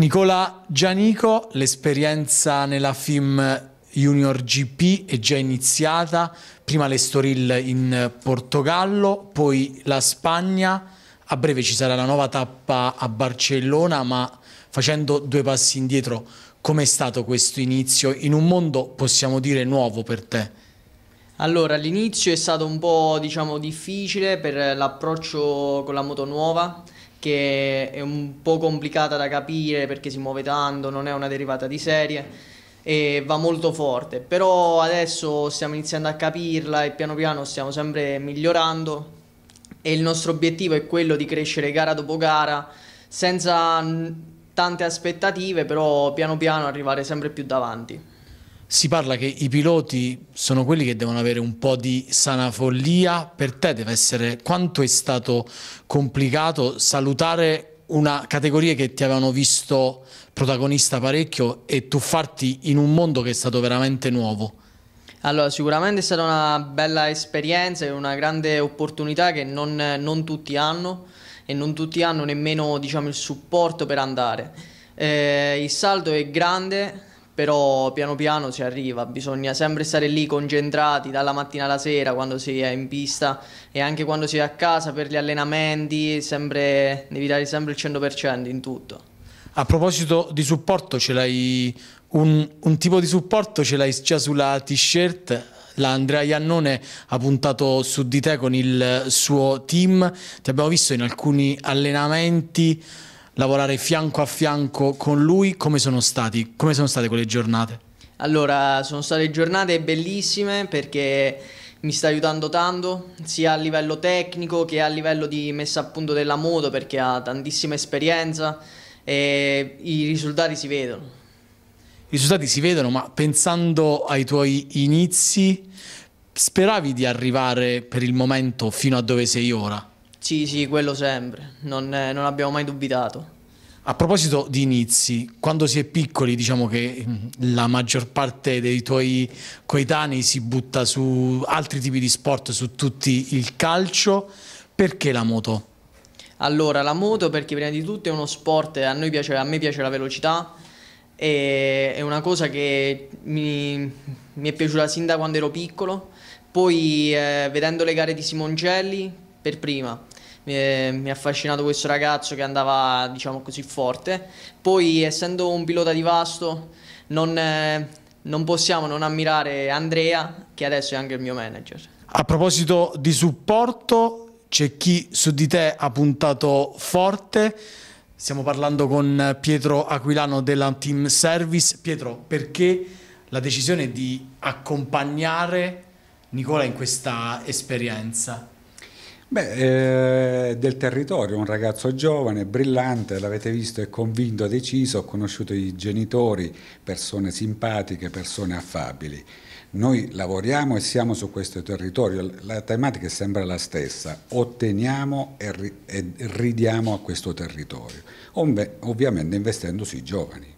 Nicola Gianico, l'esperienza nella FIM Junior GP è già iniziata, prima l'Estoril in Portogallo, poi la Spagna, a breve ci sarà la nuova tappa a Barcellona, ma facendo due passi indietro, com'è stato questo inizio in un mondo, possiamo dire, nuovo per te? Allora, l'inizio è stato un po' diciamo, difficile per eh, l'approccio con la moto nuova, che è un po' complicata da capire perché si muove tanto, non è una derivata di serie e va molto forte, però adesso stiamo iniziando a capirla e piano piano stiamo sempre migliorando e il nostro obiettivo è quello di crescere gara dopo gara senza tante aspettative, però piano piano arrivare sempre più davanti si parla che i piloti sono quelli che devono avere un po' di sana follia, per te deve essere quanto è stato complicato salutare una categoria che ti avevano visto protagonista parecchio e tuffarti in un mondo che è stato veramente nuovo? Allora, sicuramente è stata una bella esperienza e una grande opportunità che non, non tutti hanno e non tutti hanno nemmeno diciamo, il supporto per andare. Eh, il salto è grande, però piano piano si arriva, bisogna sempre stare lì concentrati dalla mattina alla sera quando si è in pista e anche quando si è a casa per gli allenamenti, sempre, devi dare sempre il 100% in tutto. A proposito di supporto, ce l'hai un, un, tipo di supporto ce l'hai già sulla t-shirt? L'Andrea Iannone ha puntato su di te con il suo team, ti abbiamo visto in alcuni allenamenti lavorare fianco a fianco con lui, come sono, stati, come sono state quelle giornate? Allora, sono state giornate bellissime perché mi sta aiutando tanto, sia a livello tecnico che a livello di messa a punto della moto perché ha tantissima esperienza e i risultati si vedono. I risultati si vedono, ma pensando ai tuoi inizi, speravi di arrivare per il momento fino a dove sei ora? Sì, sì, quello sempre, non, non abbiamo mai dubitato. A proposito di inizi, quando si è piccoli diciamo che mm, la maggior parte dei tuoi coetanei si butta su altri tipi di sport, su tutti il calcio, perché la moto? Allora, la moto perché prima di tutto è uno sport, a, noi piace, a me piace la velocità, e, è una cosa che mi, mi, è piaciuta sin da quando ero piccolo, poi eh, vedendo le gare di Simoncelli per prima, mi, è, mi ha affascinato questo ragazzo che andava, diciamo così, forte. Poi, essendo un pilota di vasto, non, eh, non possiamo non ammirare Andrea, che adesso è anche il mio manager. A proposito di supporto, c'è chi su di te ha puntato forte. Stiamo parlando con Pietro Aquilano della Team Service. Pietro, perché la decisione di accompagnare Nicola in questa esperienza? Beh, eh, del territorio, un ragazzo giovane, brillante, l'avete visto, è convinto, deciso, ho conosciuto i genitori, persone simpatiche, persone affabili. Noi lavoriamo e siamo su questo territorio, la tematica è sempre la stessa, otteniamo e, ri e ridiamo a questo territorio, Ov ovviamente investendo sui giovani.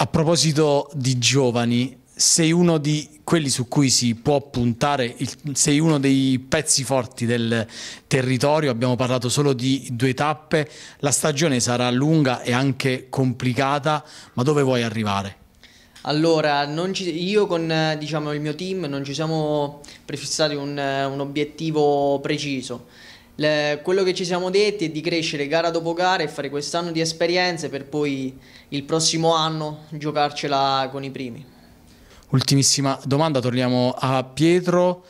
A proposito di giovani, sei uno di quelli su cui si può puntare, sei uno dei pezzi forti del territorio, abbiamo parlato solo di due tappe, la stagione sarà lunga e anche complicata, ma dove vuoi arrivare? Allora, ci, io con diciamo, il mio team non ci siamo prefissati un, un obiettivo preciso. Le, quello che ci siamo detti è di crescere gara dopo gara e fare quest'anno di esperienze per poi il prossimo anno giocarcela con i primi. Ultimissima domanda, torniamo a Pietro.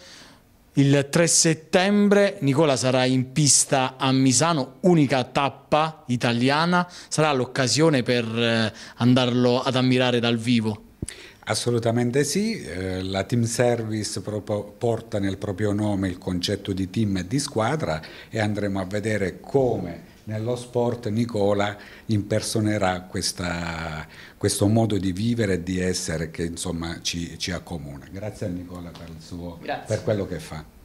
Il 3 settembre Nicola sarà in pista a Misano, unica tappa italiana, sarà l'occasione per eh, andarlo ad ammirare dal vivo? Assolutamente sì, eh, la team service porta nel proprio nome il concetto di team e di squadra e andremo a vedere come nello sport Nicola impersonerà questa, questo modo di vivere e di essere che insomma ci, ci accomuna. Grazie a Nicola per, suo, per quello che fa.